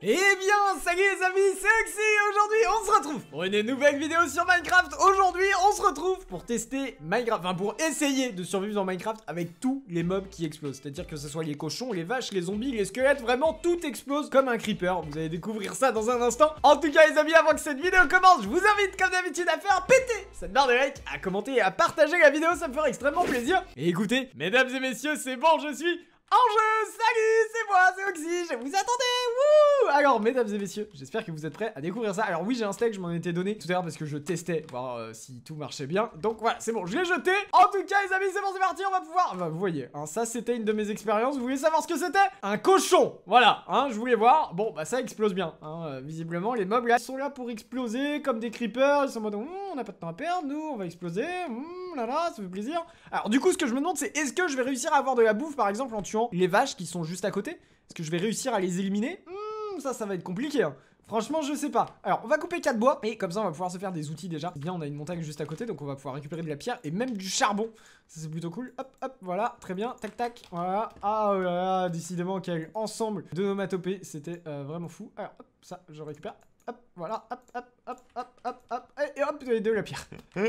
Eh bien, salut les amis, c'est Aujourd'hui, on se retrouve pour une nouvelle vidéo sur Minecraft Aujourd'hui, on se retrouve pour tester Minecraft, enfin pour essayer de survivre dans Minecraft avec tous les mobs qui explosent. C'est-à-dire que ce soit les cochons, les vaches, les zombies, les squelettes, vraiment tout explose comme un creeper. Vous allez découvrir ça dans un instant. En tout cas les amis, avant que cette vidéo commence, je vous invite comme d'habitude à faire péter cette barre de like, à commenter et à partager la vidéo, ça me ferait extrêmement plaisir. Et écoutez, mesdames et messieurs, c'est bon, je suis en jeu Salut, c'est moi, c'est Oxy, je vous attendais Wouh Alors, mesdames et messieurs, j'espère que vous êtes prêts à découvrir ça. Alors oui, j'ai un steak, je m'en étais donné tout à l'heure parce que je testais, voir euh, si tout marchait bien. Donc voilà, c'est bon, je l'ai jeté En tout cas, les amis, c'est bon, c'est parti, on va pouvoir... vous voyez, hein, ça, c'était une de mes expériences. Vous voulez savoir ce que c'était Un cochon Voilà, hein, je voulais voir. Bon, bah ça explose bien, hein, euh, visiblement, les mobs, là, sont là pour exploser, comme des creepers. Ils sont en mode, on n'a pas de temps à perdre, nous, on va exploser ça fait plaisir. Alors du coup, ce que je me demande, c'est est-ce que je vais réussir à avoir de la bouffe, par exemple, en tuant les vaches qui sont juste à côté Est-ce que je vais réussir à les éliminer hmm, Ça, ça va être compliqué. Hein. Franchement, je sais pas. Alors, on va couper 4 bois, et comme ça, on va pouvoir se faire des outils déjà. Eh bien, on a une montagne juste à côté, donc on va pouvoir récupérer de la pierre et même du charbon. Ça, c'est plutôt cool. Hop, hop, voilà, très bien. Tac, tac, voilà. Ah, oh décidément, quel ensemble de nomatopées. C'était euh, vraiment fou. Alors, hop, ça, je récupère hop, voilà, hop, hop, hop, hop, hop, hop, et hop, les deux la pierre.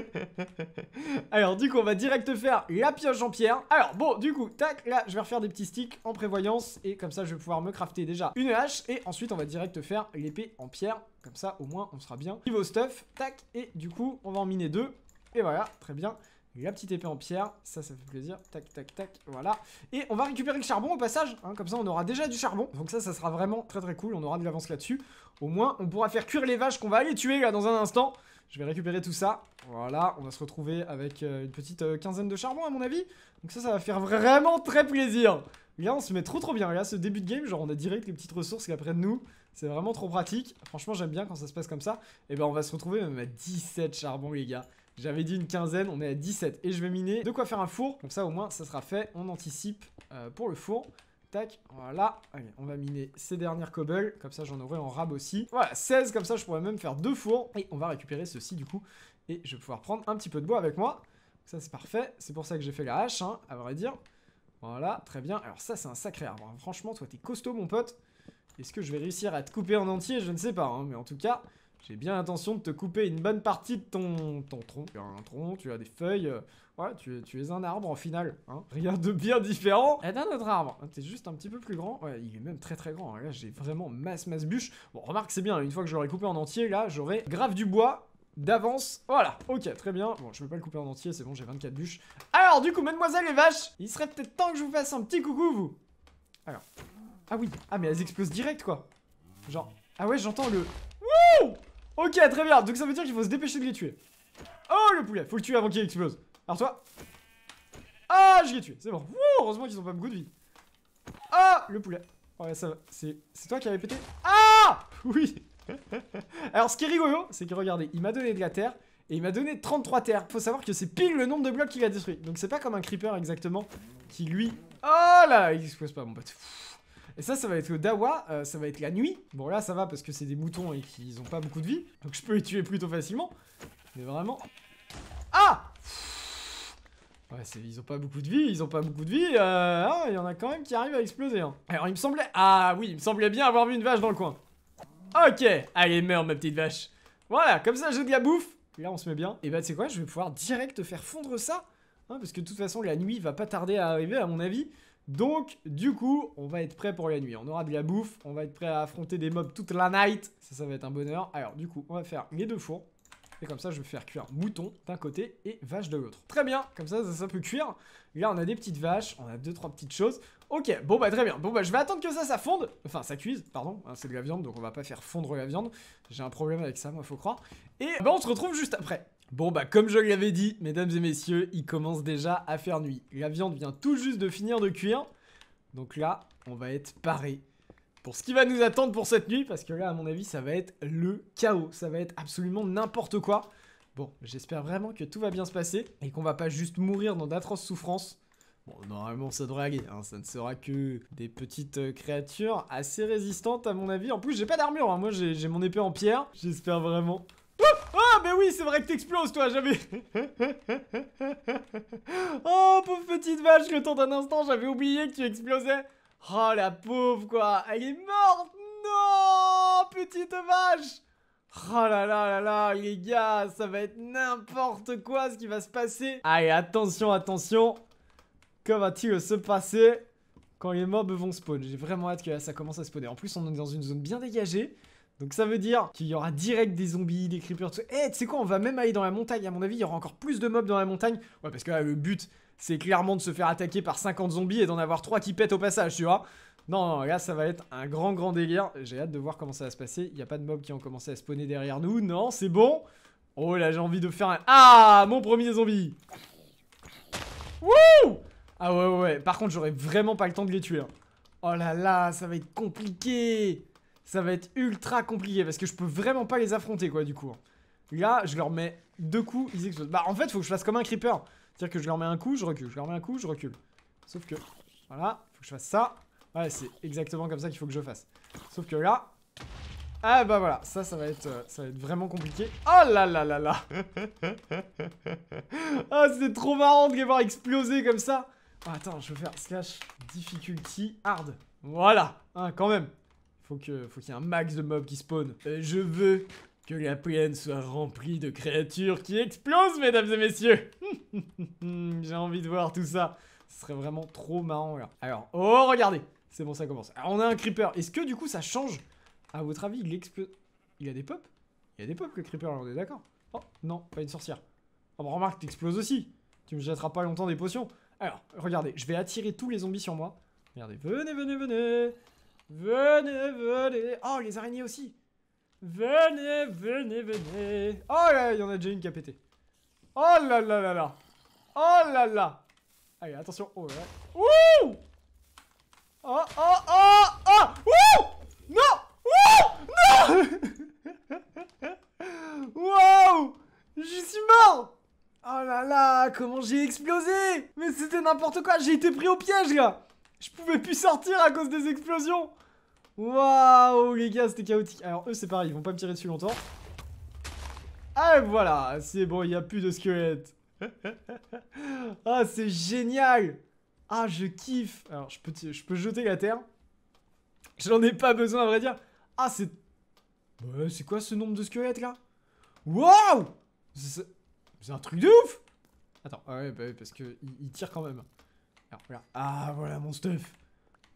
Alors, du coup, on va direct faire la pioche en pierre. Alors, bon, du coup, tac, là, je vais refaire des petits sticks en prévoyance, et comme ça, je vais pouvoir me crafter déjà une hache, et ensuite, on va direct faire l'épée en pierre. Comme ça, au moins, on sera bien. Niveau stuff, tac, et du coup, on va en miner deux, et voilà, très bien. La petite épée en pierre, ça, ça fait plaisir. Tac, tac, tac, voilà. Et on va récupérer le charbon au passage, hein, comme ça on aura déjà du charbon. Donc ça, ça sera vraiment très très cool, on aura de l'avance là-dessus. Au moins, on pourra faire cuire les vaches qu'on va aller tuer là dans un instant. Je vais récupérer tout ça. Voilà, on va se retrouver avec euh, une petite euh, quinzaine de charbon à mon avis. Donc ça, ça va faire vraiment très plaisir. bien on se met trop trop bien. Là, ce début de game, genre on a direct les petites ressources qui près nous. C'est vraiment trop pratique. Franchement, j'aime bien quand ça se passe comme ça. Et eh ben, on va se retrouver même à 17 charbons les gars. J'avais dit une quinzaine, on est à 17. Et je vais miner de quoi faire un four. Comme ça, au moins, ça sera fait. On anticipe euh, pour le four. Tac, voilà. Allez, on va miner ces dernières cobbles. Comme ça, j'en aurai en rab aussi. Voilà, 16. Comme ça, je pourrais même faire deux fours. Et on va récupérer ceci, du coup. Et je vais pouvoir prendre un petit peu de bois avec moi. Ça, c'est parfait. C'est pour ça que j'ai fait la hache, hein, à vrai dire. Voilà, très bien. Alors ça, c'est un sacré arbre. Hein. Franchement, toi, t'es costaud, mon pote. Est-ce que je vais réussir à te couper en entier Je ne sais pas, hein, mais en tout cas, j'ai bien l'intention de te couper une bonne partie de ton, ton tronc. Tu as un tronc, tu as des feuilles. Euh, ouais, tu, tu es un arbre en final. Hein. Rien de bien différent. Et eh, d'un autre arbre. Ah, t'es juste un petit peu plus grand. Ouais, il est même très très grand. Hein. Là, j'ai vraiment masse masse bûche. Bon, remarque, c'est bien. Une fois que je l'aurai coupé en entier, là, j'aurai grave du bois d'avance. Voilà, ok, très bien. Bon, je vais pas le couper en entier, c'est bon, j'ai 24 bûches. Alors, du coup, mademoiselle les vaches, il serait peut-être temps que je vous fasse un petit coucou, vous. Alors. Ah oui, ah mais elles explosent direct, quoi. Genre, ah ouais, j'entends le... Ok, très bien. Donc ça veut dire qu'il faut se dépêcher de les tuer. Oh, le poulet. Faut le tuer avant qu'il explose. Alors toi. Ah, je l'ai tué. C'est bon. heureusement qu'ils ont pas beaucoup de vie. Ah, le poulet. Ouais, ça va. C'est toi qui avais pété. Ah Oui Alors, ce qui est rigolo, c'est que regardez, il m'a donné de la terre. Et il m'a donné 33 terres. Faut savoir que c'est pile le nombre de blocs qu'il a détruit. Donc c'est pas comme un creeper exactement qui lui... Oh là, il explose pas mon pote. Et ça, ça va être le dawa, euh, ça va être la nuit. Bon, là, ça va parce que c'est des moutons et qu'ils ont pas beaucoup de vie. Donc je peux les tuer plutôt facilement. Mais vraiment... Ah Ouais, ils ont pas beaucoup de vie, ils ont pas beaucoup de vie, euh, hein, il y en a quand même qui arrivent à exploser. Hein. Alors il me semblait... Ah oui, il me semblait bien avoir vu une vache dans le coin. Ok, allez, meurs ma petite vache. Voilà, comme ça je de la bouffe. Là on se met bien. Et bah tu sais quoi, je vais pouvoir direct faire fondre ça. Hein, parce que de toute façon la nuit va pas tarder à arriver à mon avis. Donc, du coup, on va être prêt pour la nuit. On aura de la bouffe, on va être prêt à affronter des mobs toute la night. Ça, ça va être un bonheur. Alors, du coup, on va faire mes deux fours. Et comme ça, je vais faire cuire mouton d'un côté et vache de l'autre. Très bien, comme ça, ça, peut cuire. Là, on a des petites vaches, on a deux, trois petites choses. Ok, bon bah très bien. Bon bah je vais attendre que ça, ça fonde. Enfin, ça cuise, pardon. Hein, c'est de la viande, donc on va pas faire fondre la viande. J'ai un problème avec ça, moi, faut croire. Et bah on se retrouve juste après. Bon bah comme je l'avais dit, mesdames et messieurs, il commence déjà à faire nuit. La viande vient tout juste de finir de cuire, donc là, on va être paré pour ce qui va nous attendre pour cette nuit, parce que là, à mon avis, ça va être le chaos, ça va être absolument n'importe quoi. Bon, j'espère vraiment que tout va bien se passer, et qu'on va pas juste mourir dans d'atroces souffrances. Bon, normalement, ça devrait aller, hein. ça ne sera que des petites euh, créatures assez résistantes, à mon avis. En plus, j'ai pas d'armure, hein. moi j'ai mon épée en pierre, j'espère vraiment ah, mais oui, c'est vrai que t'exploses, toi, j'avais... oh, pauvre petite vache, le temps d'un instant, j'avais oublié que tu explosais. Oh, la pauvre, quoi. Elle est morte Non, petite vache Oh là là là là, les gars, ça va être n'importe quoi ce qui va se passer. Allez, attention, attention. Que va-t-il se passer quand les mobs vont spawn J'ai vraiment hâte que ça commence à spawner. En plus, on est dans une zone bien dégagée. Donc ça veut dire qu'il y aura direct des zombies, des creepers, tout ça. Eh, tu sais quoi, on va même aller dans la montagne. À mon avis, il y aura encore plus de mobs dans la montagne. Ouais, parce que là, le but, c'est clairement de se faire attaquer par 50 zombies et d'en avoir 3 qui pètent au passage, tu vois. Non, non, là, ça va être un grand, grand délire. J'ai hâte de voir comment ça va se passer. Il n'y a pas de mobs qui ont commencé à spawner derrière nous. Non, c'est bon. Oh là, j'ai envie de faire un... Ah, mon premier zombie Wouh Ah ouais, ouais, ouais. Par contre, j'aurais vraiment pas le temps de les tuer. Hein. Oh là là, ça va être compliqué ça va être ultra compliqué parce que je peux vraiment pas les affronter quoi du coup. Là, je leur mets deux coups, ils explosent. Bah en fait, faut que je fasse comme un creeper. C'est-à-dire que je leur mets un coup, je recule, je leur mets un coup, je recule. Sauf que, voilà, faut que je fasse ça. Ouais, c'est exactement comme ça qu'il faut que je fasse. Sauf que là, ah bah voilà, ça, ça va être, euh, ça va être vraiment compliqué. Oh là là là là Ah, c'est trop marrant de les voir exploser comme ça. Ah, attends, je vais faire slash difficulty hard. Voilà, hein, quand même. Faut faut qu'il y ait un max de mobs qui spawn. Euh, je veux que la plaine soit remplie de créatures qui explosent, mesdames et messieurs. J'ai envie de voir tout ça. Ce serait vraiment trop marrant, là. Alors, oh, regardez. C'est bon, ça commence. Alors, on a un creeper. Est-ce que, du coup, ça change À votre avis, il explose... Il a des pop Il a des pops, le creeper, là, on est d'accord. Oh, non, pas une sorcière. Oh, bah, remarque, exploses aussi. Tu me jetteras pas longtemps des potions. Alors, regardez, je vais attirer tous les zombies sur moi. Regardez, venez, venez, venez. Venez, venez Oh, les araignées aussi Venez, venez, venez Oh là, il y en a déjà une qui a pété. Oh là là là là Oh là là Allez, attention. Oh là. Ouh Oh, oh, oh, oh Ouh Non Ouh Non Wow J'y suis mort Oh là là Comment j'ai explosé Mais c'était n'importe quoi J'ai été pris au piège, là je pouvais plus sortir à cause des explosions Waouh, les gars, c'était chaotique. Alors, eux, c'est pareil, ils vont pas me tirer dessus longtemps. Ah, voilà, c'est bon, il y a plus de squelettes. ah, c'est génial Ah, je kiffe Alors, je peux, je peux jeter la terre. J'en ai pas besoin, à vrai dire. Ah, c'est... Ouais, c'est quoi ce nombre de squelettes, là Waouh C'est un truc de ouf Attends, ah ouais, bah, parce que il tire quand même. Ah, voilà mon stuff.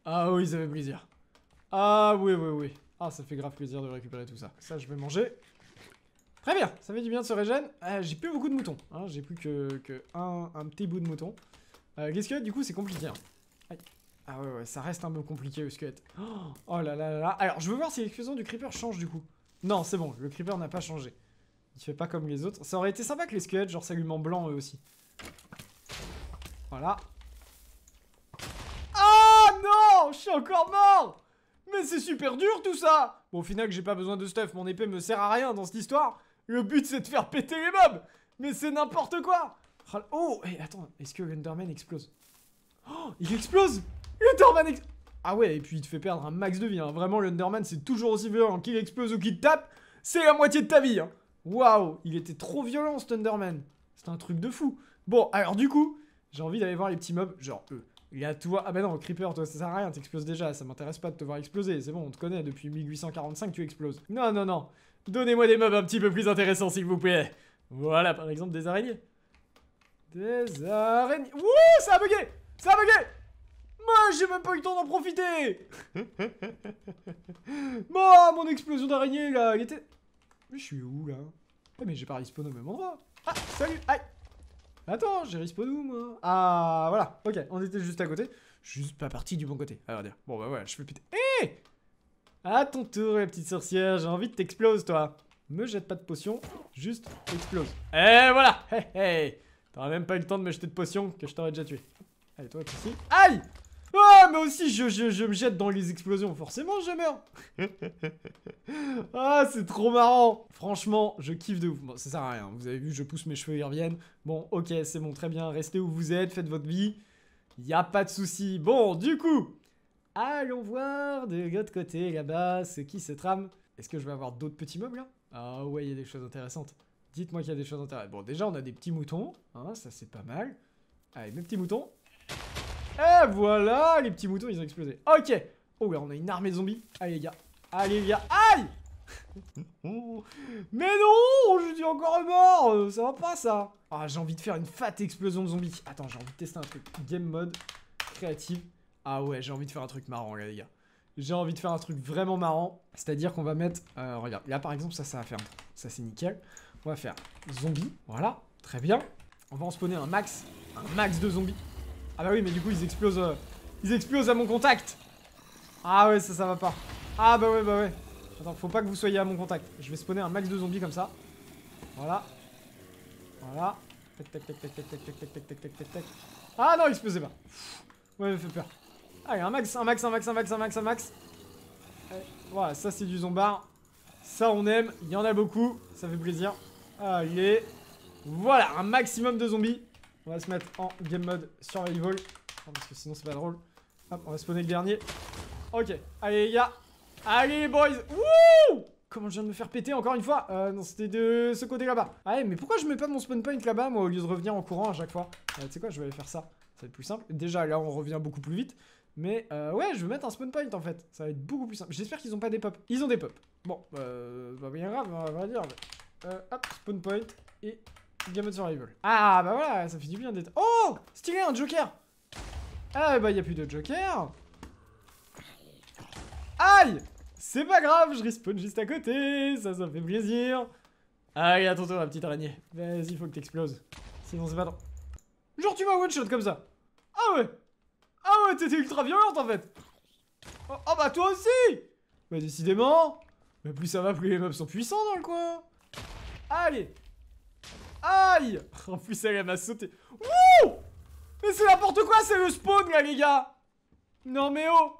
Ah oui, ça fait plaisir. Ah oui, oui, oui. Ah, ça fait grave plaisir de récupérer tout ça. Ça, je vais manger. Très bien, ça fait du bien de se régène. Ah, j'ai plus beaucoup de moutons. Hein. J'ai plus que, un, petit bout de mouton. Les euh, Qu'est-ce que, du coup, c'est compliqué. Hein. Ah ouais, ouais, ça reste un peu compliqué le squelette. Oh là là là là. Alors, je veux voir si l'exclusion du creeper change du coup. Non, c'est bon, le creeper n'a pas changé. Il fait pas comme les autres. Ça aurait été sympa que les squelettes, genre, s'allument blanc eux aussi. Voilà non Je suis encore mort Mais c'est super dur tout ça Bon, au final, j'ai pas besoin de stuff, mon épée me sert à rien dans cette histoire. Le but, c'est de faire péter les mobs Mais c'est n'importe quoi Oh, oh et eh, attends, est-ce que l'Underman explose Oh, il explose L'Underman explose Ah ouais, et puis il te fait perdre un max de vie, hein. Vraiment, l'Underman, c'est toujours aussi violent. Qu'il explose ou qu'il te tape, c'est la moitié de ta vie, hein. Waouh, il était trop violent, cet Underman. C'est un truc de fou. Bon, alors du coup, j'ai envie d'aller voir les petits mobs, genre eux. Il a toi. Ah bah non, Creeper, toi, ça sert à rien, t'exploses déjà. Ça m'intéresse pas de te voir exploser. C'est bon, on te connaît. Depuis 1845, tu exploses. Non, non, non. Donnez-moi des meubles un petit peu plus intéressants, s'il vous plaît. Voilà, par exemple, des araignées. Des araignées. Wouh, ça a bugué Ça a bugué moi, j'ai même pas eu le temps d'en profiter Moi, mon explosion d'araignée, là, il Mais je suis où, là eh, mais j'ai pas respawn au même endroit Ah, salut Aïe Attends, j'ai respawn moi Ah, voilà, ok, on était juste à côté. juste pas parti du bon côté, à dire. Bon, bah voilà, je peux péter. Hé A À ton tour, la petite sorcière, j'ai envie de t'exploser, toi Me jette pas de potion, juste explose. Eh voilà Hé hé hey même pas eu le temps de me jeter de potion, que je t'aurais déjà tué. Allez, toi, ici. Aïe mais aussi, je, je, me jette dans les explosions. Forcément, je meurs. ah, c'est trop marrant. Franchement, je kiffe de ouf. Bon, ça à rien. Vous avez vu, je pousse mes cheveux, ils reviennent. Bon, ok, c'est bon, très bien. Restez où vous êtes, faites votre vie. Il Y a pas de souci. Bon, du coup, allons voir de l'autre côté, là-bas, c'est qui cette trame Est-ce que je vais avoir d'autres petits meubles, là Ah ouais, il y a des choses intéressantes. Dites-moi qu'il y a des choses intéressantes. Bon, déjà, on a des petits moutons. Hein, ça, c'est pas mal. Allez, mes petits moutons. Et voilà, les petits moutons, ils ont explosé. Ok. Oh on a une armée de zombies. Allez, les gars. Allez, les gars. Aïe Mais non Je suis encore mort euh, Ça va pas, ça Ah, j'ai envie de faire une fat explosion de zombies. Attends, j'ai envie de tester un truc. Game mode, créative. Ah ouais, j'ai envie de faire un truc marrant, là, les gars. J'ai envie de faire un truc vraiment marrant. C'est-à-dire qu'on va mettre... Euh, regarde, là, par exemple, ça, ça va faire... Ça, c'est nickel. On va faire zombie. Voilà, très bien. On va en spawner un max. Un max de zombies. Ah bah oui, mais du coup, ils explosent... ils explosent à mon contact Ah ouais, ça, ça va pas. Ah bah ouais, bah ouais. Attends, faut pas que vous soyez à mon contact. Je vais spawner un max de zombies comme ça. Voilà. Voilà. Tac, tac, tac, tac, tac, tac, tac, tac, tac, tac, Ah non, il explosait pas. Ouais, il fait peur. Allez, un max, un max, un max, un max, un max, un max. voilà, ça c'est du zombard. Ça on aime, il y en a beaucoup, ça fait plaisir. Allez, voilà, un maximum de zombies. On va se mettre en game mode survival. Parce que sinon c'est pas drôle. Hop, on va spawner le dernier. Ok, allez les gars. Allez boys. Wouh Comment je viens de me faire péter encore une fois euh, Non, c'était de ce côté là-bas. Allez, ah mais pourquoi je mets pas mon spawn point là-bas, moi, au lieu de revenir en courant à chaque fois euh, Tu sais quoi, je vais aller faire ça. Ça va être plus simple. Déjà, là, on revient beaucoup plus vite. Mais euh, ouais, je vais mettre un spawn point en fait. Ça va être beaucoup plus simple. J'espère qu'ils ont pas des pop. Ils ont des pop. Bon, euh, bien bah, grave, on va dire. Mais... Euh, hop, spawn point. Et Game of Survival. Ah bah voilà, ça fait du bien d'être... Oh Stylé, un joker Ah bah y a plus de joker Aïe C'est pas grave, je respawn juste à côté, ça, ça fait plaisir Allez, à ton la petite araignée. Vas-y, faut que t'exploses. Sinon c'est pas... drôle. Genre tu m'as one-shot comme ça Ah ouais Ah ouais, t'étais ultra violente en fait oh, oh bah toi aussi Bah décidément Mais bah, plus ça va, plus les mobs sont puissants dans le coin Allez Aïe En plus, elle, m'a sauté. Wouh Mais c'est n'importe quoi, c'est le spawn, là, les gars Non, mais oh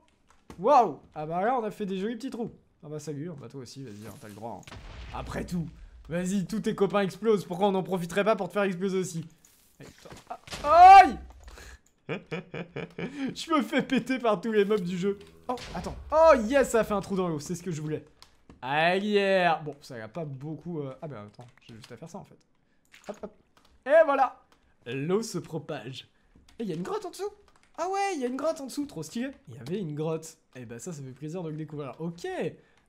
Waouh Ah bah là, on a fait des jolis petits trous. Ah bah salut, hein. bah toi aussi, vas-y, hein, t'as le droit. Hein. Après tout, vas-y, tous tes copains explosent. Pourquoi on n'en profiterait pas pour te faire exploser aussi eh, ah, Aïe Je me fais péter par tous les mobs du jeu. Oh, attends. Oh yes, ça a fait un trou dans l'eau, c'est ce que je voulais. Aïe Bon, ça n'a pas beaucoup... Euh, ah bah attends, j'ai juste à faire ça en fait. Hop, hop. Et voilà L'eau se propage. Et il y a une grotte en dessous Ah ouais, il y a une grotte en dessous, trop stylé Il y avait une grotte. Et eh ben ça, ça fait plaisir de le découvrir. Ok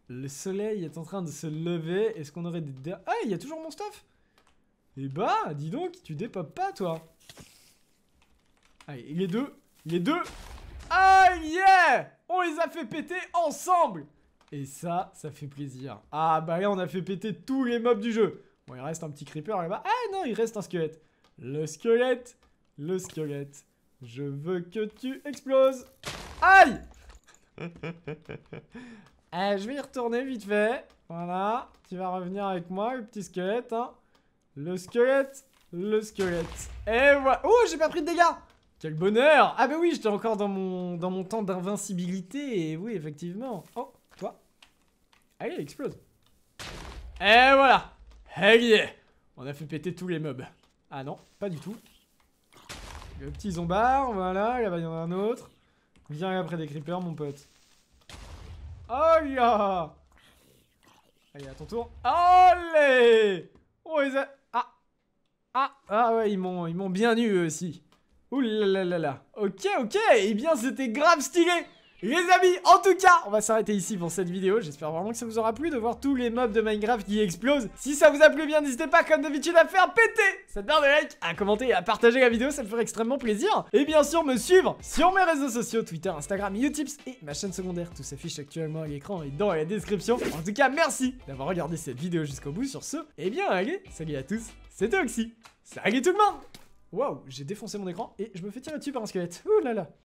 Le soleil est en train de se lever. Est-ce qu'on aurait des... Ah, il y a toujours mon stuff Et eh bah, ben, dis donc, tu dépopes pas, toi Allez, les deux Les deux Ah yeah On les a fait péter ensemble Et ça, ça fait plaisir. Ah bah là, on a fait péter tous les mobs du jeu Bon, il reste un petit creeper là-bas. Ah non, il reste un squelette. Le squelette, le squelette. Je veux que tu exploses. Aïe eh, Je vais y retourner vite fait. Voilà, tu vas revenir avec moi, le petit squelette. Hein. Le squelette, le squelette. Et voilà. Oh, j'ai pas pris de dégâts Quel bonheur Ah bah oui, j'étais encore dans mon, dans mon temps d'invincibilité. Et oui, effectivement. Oh, toi Allez, explose. Et voilà Hell yeah On a fait péter tous les mobs. Ah non, pas du tout. Le petit zombard, voilà, là-bas il y en a un autre. Viens après des creepers, mon pote. Oh là Allez, à ton tour. Allez Oh, les Ah Ah Ah ouais, ils m'ont bien eu, eux aussi. Ouh là là là là. Ok, ok Eh bien, c'était grave stylé les amis, en tout cas, on va s'arrêter ici pour cette vidéo. J'espère vraiment que ça vous aura plu de voir tous les mobs de Minecraft qui explosent. Si ça vous a plu, bien n'hésitez pas, comme d'habitude, à faire péter cette barre de like, à commenter et à partager la vidéo, ça me ferait extrêmement plaisir. Et bien sûr, me suivre sur mes réseaux sociaux, Twitter, Instagram, YouTube et ma chaîne secondaire. Tout s'affiche actuellement à l'écran et dans la description. En tout cas, merci d'avoir regardé cette vidéo jusqu'au bout. Sur ce, et eh bien allez, salut à tous, c'était Oxy. Salut tout le monde Waouh, j'ai défoncé mon écran et je me fais tirer dessus par un squelette. Ouh là là